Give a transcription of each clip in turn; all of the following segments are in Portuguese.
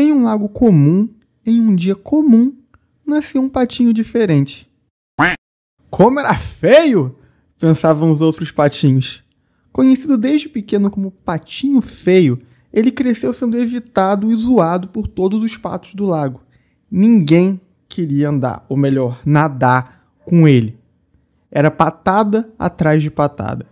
Em um lago comum, em um dia comum, nascia um patinho diferente. Como era feio! pensavam os outros patinhos. Conhecido desde pequeno como Patinho Feio, ele cresceu sendo evitado e zoado por todos os patos do lago. Ninguém queria andar, ou melhor, nadar com ele. Era patada atrás de patada.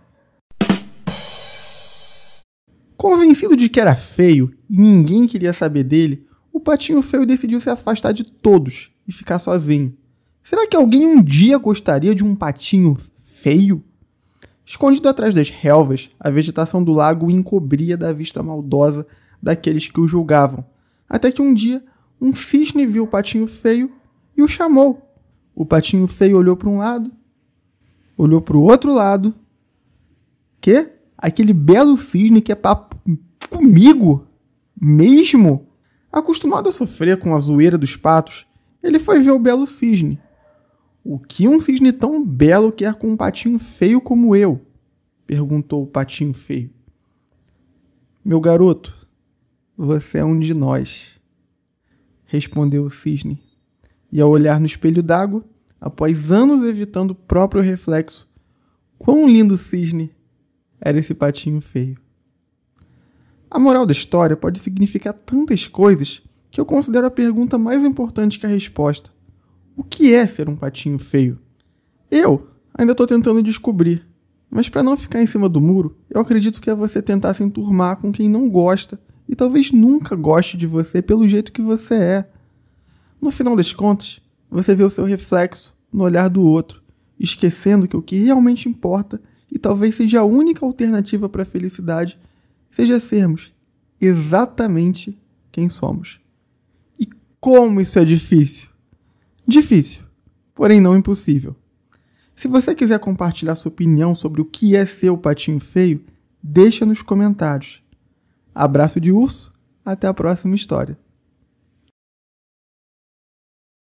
Convencido de que era feio e ninguém queria saber dele, o patinho feio decidiu se afastar de todos e ficar sozinho. Será que alguém um dia gostaria de um patinho feio? Escondido atrás das relvas, a vegetação do lago o encobria da vista maldosa daqueles que o julgavam. Até que um dia, um cisne viu o patinho feio e o chamou. O patinho feio olhou para um lado, olhou para o outro lado. Que? aquele belo cisne que é papo comigo mesmo. Acostumado a sofrer com a zoeira dos patos, ele foi ver o belo cisne. O que um cisne tão belo quer com um patinho feio como eu? perguntou o patinho feio. Meu garoto, você é um de nós, respondeu o cisne. E ao olhar no espelho d'água, após anos evitando o próprio reflexo, quão lindo cisne era esse patinho feio. A moral da história pode significar tantas coisas que eu considero a pergunta mais importante que a resposta. O que é ser um patinho feio? Eu ainda estou tentando descobrir, mas para não ficar em cima do muro, eu acredito que é você tentar se enturmar com quem não gosta e talvez nunca goste de você pelo jeito que você é. No final das contas, você vê o seu reflexo no olhar do outro, esquecendo que o que realmente importa e talvez seja a única alternativa para a felicidade, seja sermos exatamente quem somos. E como isso é difícil? Difícil, porém não impossível. Se você quiser compartilhar sua opinião sobre o que é ser o patinho feio, deixa nos comentários. Abraço de urso, até a próxima história.